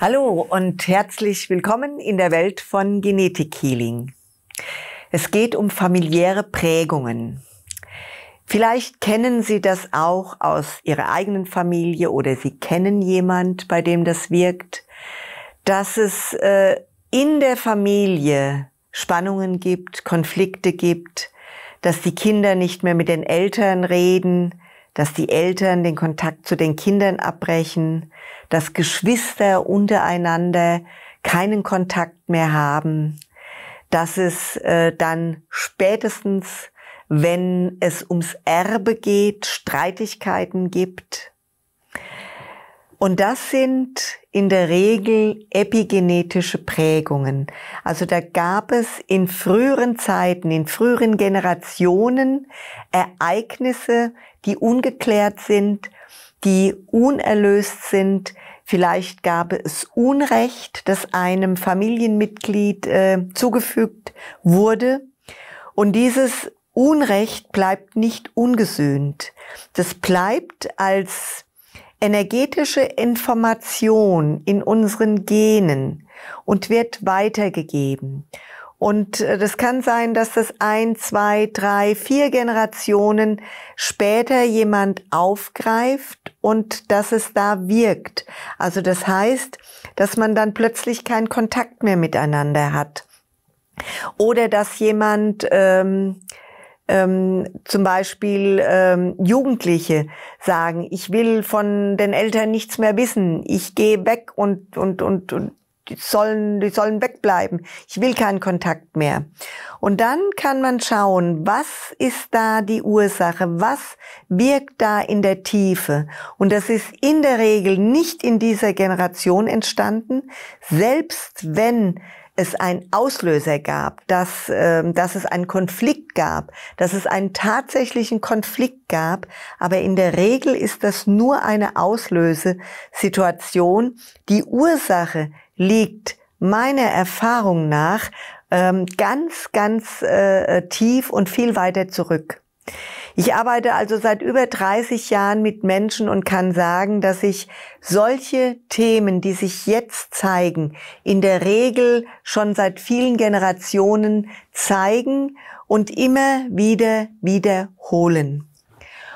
Hallo und herzlich willkommen in der Welt von Genetik Healing. Es geht um familiäre Prägungen. Vielleicht kennen Sie das auch aus Ihrer eigenen Familie oder Sie kennen jemand, bei dem das wirkt, dass es äh, in der Familie Spannungen gibt, Konflikte gibt, dass die Kinder nicht mehr mit den Eltern reden, dass die Eltern den Kontakt zu den Kindern abbrechen, dass Geschwister untereinander keinen Kontakt mehr haben, dass es äh, dann spätestens, wenn es ums Erbe geht, Streitigkeiten gibt, und das sind in der Regel epigenetische Prägungen. Also da gab es in früheren Zeiten, in früheren Generationen Ereignisse, die ungeklärt sind, die unerlöst sind. Vielleicht gab es Unrecht, das einem Familienmitglied äh, zugefügt wurde. Und dieses Unrecht bleibt nicht ungesühnt. Das bleibt als energetische Information in unseren Genen und wird weitergegeben. Und äh, das kann sein, dass das ein, zwei, drei, vier Generationen später jemand aufgreift und dass es da wirkt. Also das heißt, dass man dann plötzlich keinen Kontakt mehr miteinander hat. Oder dass jemand ähm, ähm, zum Beispiel ähm, Jugendliche sagen, ich will von den Eltern nichts mehr wissen, ich gehe weg und, und, und, und die sollen, die sollen wegbleiben. Ich will keinen Kontakt mehr. Und dann kann man schauen, was ist da die Ursache? Was wirkt da in der Tiefe? Und das ist in der Regel nicht in dieser Generation entstanden. Selbst wenn es einen Auslöser gab, dass, äh, dass es einen Konflikt gab, dass es einen tatsächlichen Konflikt gab. Aber in der Regel ist das nur eine Auslösesituation. Die Ursache liegt meiner Erfahrung nach ähm, ganz, ganz äh, tief und viel weiter zurück. Ich arbeite also seit über 30 Jahren mit Menschen und kann sagen, dass ich solche Themen, die sich jetzt zeigen, in der Regel schon seit vielen Generationen zeigen und immer wieder wiederholen.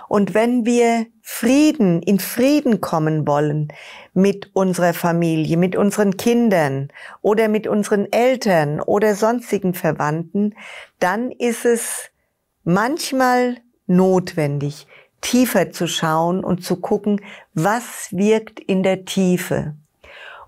Und wenn wir Frieden, in Frieden kommen wollen mit unserer Familie, mit unseren Kindern oder mit unseren Eltern oder sonstigen Verwandten, dann ist es manchmal notwendig, tiefer zu schauen und zu gucken, was wirkt in der Tiefe.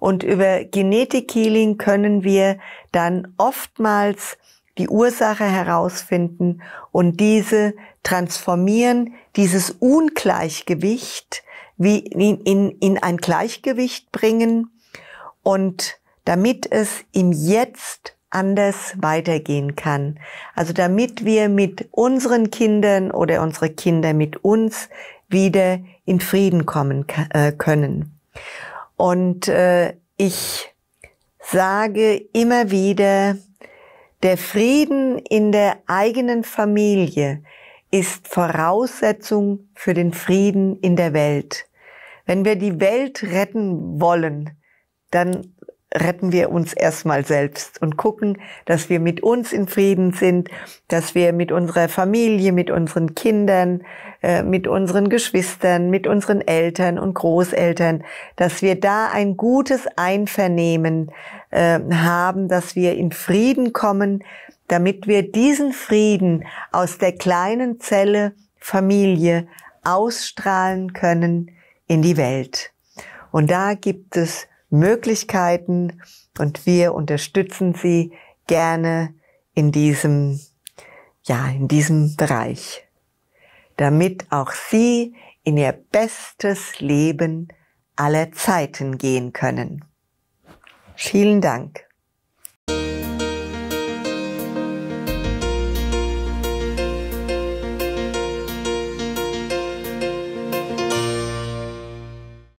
Und über Genetik Healing können wir dann oftmals die Ursache herausfinden und diese transformieren, dieses Ungleichgewicht wie in, in, in ein Gleichgewicht bringen und damit es im Jetzt anders weitergehen kann. Also damit wir mit unseren Kindern oder unsere Kinder mit uns wieder in Frieden kommen äh, können. Und äh, ich sage immer wieder, der Frieden in der eigenen Familie ist Voraussetzung für den Frieden in der Welt. Wenn wir die Welt retten wollen, dann retten wir uns erstmal selbst und gucken, dass wir mit uns in Frieden sind, dass wir mit unserer Familie, mit unseren Kindern, äh, mit unseren Geschwistern, mit unseren Eltern und Großeltern, dass wir da ein gutes Einvernehmen äh, haben, dass wir in Frieden kommen, damit wir diesen Frieden aus der kleinen Zelle Familie ausstrahlen können in die Welt. Und da gibt es Möglichkeiten und wir unterstützen Sie gerne in diesem, ja, in diesem Bereich, damit auch Sie in Ihr bestes Leben aller Zeiten gehen können. Vielen Dank.